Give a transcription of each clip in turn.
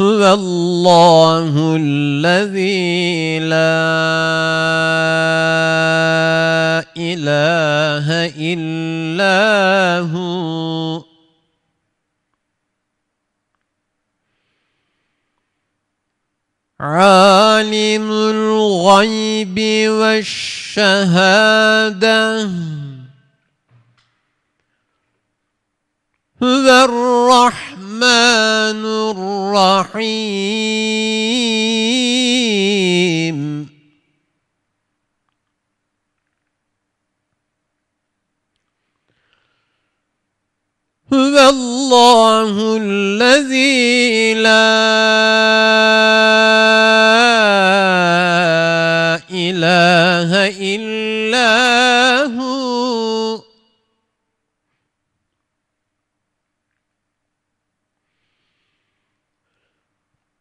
هو الله الذي لا إله إلا هو عالم الغيب والشهادة هو الرحمن الرحمن الرحيم هو الله الذي لا إله إلا هو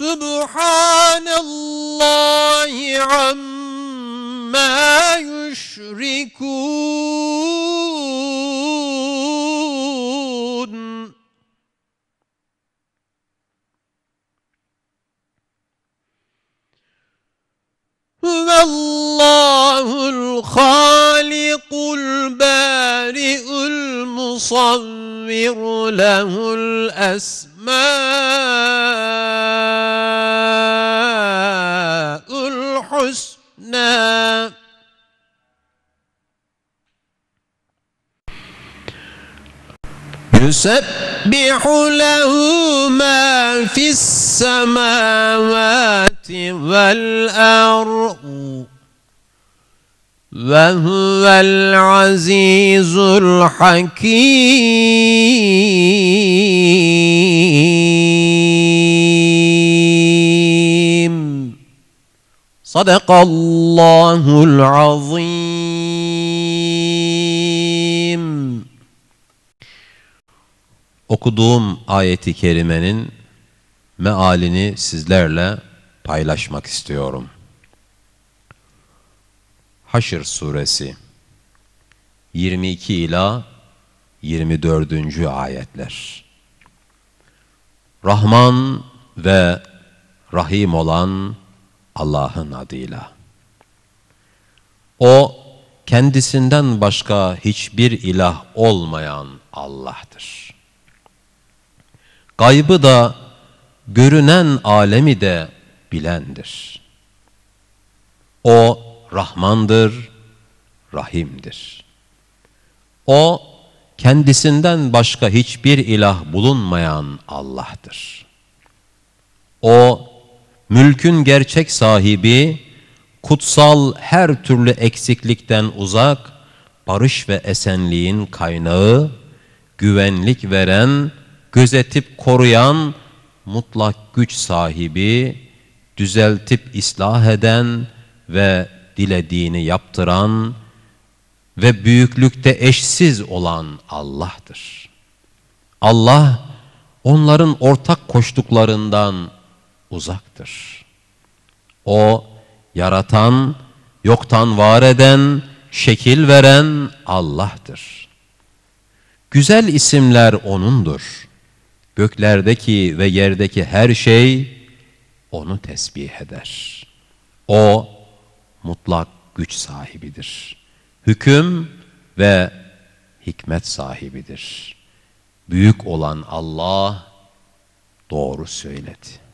سبحان الله عما يشركون هو الله الخالق البارئ المصور له الأسماء يسبح له ما في السماوات والأرض وهو العزيز الحكيم صدق الله العظيم okuduğum ayeti kerimenin mealini sizlerle paylaşmak istiyorum. Haşr suresi 22 ila 24. ayetler. Rahman ve Rahim olan Allah'ın adıyla. O kendisinden başka hiçbir ilah olmayan Allah'tır gaybı da, görünen alemi de bilendir. O Rahmandır, Rahim'dir. O kendisinden başka hiçbir ilah bulunmayan Allah'tır. O mülkün gerçek sahibi, kutsal her türlü eksiklikten uzak, barış ve esenliğin kaynağı, güvenlik veren gözetip koruyan, mutlak güç sahibi, düzeltip ıslah eden ve dilediğini yaptıran ve büyüklükte eşsiz olan Allah'tır. Allah onların ortak koştuklarından uzaktır. O yaratan, yoktan var eden, şekil veren Allah'tır. Güzel isimler O'nundur göklerdeki ve yerdeki her şey onu tesbih eder. O mutlak güç sahibidir. Hüküm ve hikmet sahibidir. Büyük olan Allah doğru söyledi.